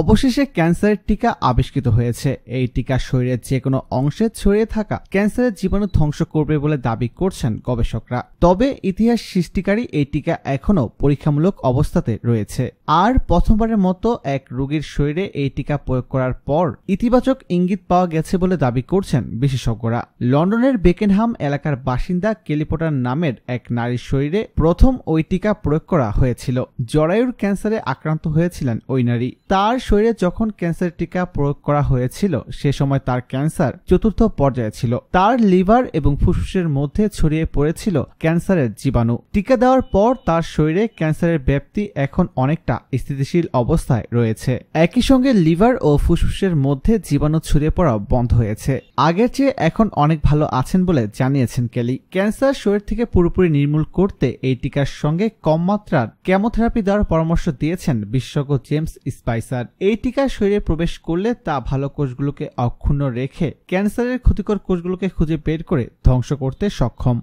অবশেষে ক্যান্সারের টিকা আবিষ্কৃত হয়েছে এই টিকা শরীরের যে কোনো অংশে ছড়িয়ে থাকা ক্যান্সারের জীবাণু ধ্বংস করবে বলে দাবি করছেন গবেষকরা তবে ইতিহাস সৃষ্টিকারী এই টিকা এখনও পরীক্ষামূলক অবস্থাতে রয়েছে আর প্রথমবারের মতো এক রোগীর শরীরে এই টিকা প্রয়োগ করার পর ইতিবাচক ইঙ্গিত পাওয়া গেছে বলে দাবি করছেন বিশেষজ্ঞরা লন্ডনের বেকেনহাম এলাকার বাসিন্দা কেলিপোটার নামের এক নারীর শরীরে প্রথম ওই টিকা প্রয়োগ করা হয়েছিল জরায়ুর ক্যান্সারে আক্রান্ত হয়েছিলেন ওই নারী তার শরীরে যখন ক্যান্সার টিকা প্রয়োগ করা হয়েছিল সে সময় তার ক্যান্সার চতুর্থ পর্যায়ে ছিল তার লিভার এবং ফুসফুসের মধ্যে ছড়িয়ে পড়েছিল ক্যান্সারের জীবাণু টিকা দেওয়ার পর তার শরীরে ক্যান্সারের ব্যাপ্তি এখন অনেকটা স্থিতিশীল অবস্থায় রয়েছে একই সঙ্গে লিভার ও ফুসফুসের মধ্যে জীবাণু ছড়িয়ে পড়া বন্ধ হয়েছে আগের চেয়ে এখন অনেক ভালো আছেন বলে জানিয়েছেন কেলি ক্যান্সার শরীর থেকে পুরোপুরি নির্মূল করতে এই টিকার সঙ্গে কম মাত্রার কেমোথেরাপি দেওয়ার পরামর্শ দিয়েছেন বিশেষজ্ঞ জেমস স্পাইসার এই টিকা শরীরে প্রবেশ করলে তা ভালো কোষগুলোকে অক্ষুণ্ণ রেখে ক্যান্সারের ক্ষতিকর কোষগুলোকে খুঁজে বের করে ধ্বংস করতে সক্ষম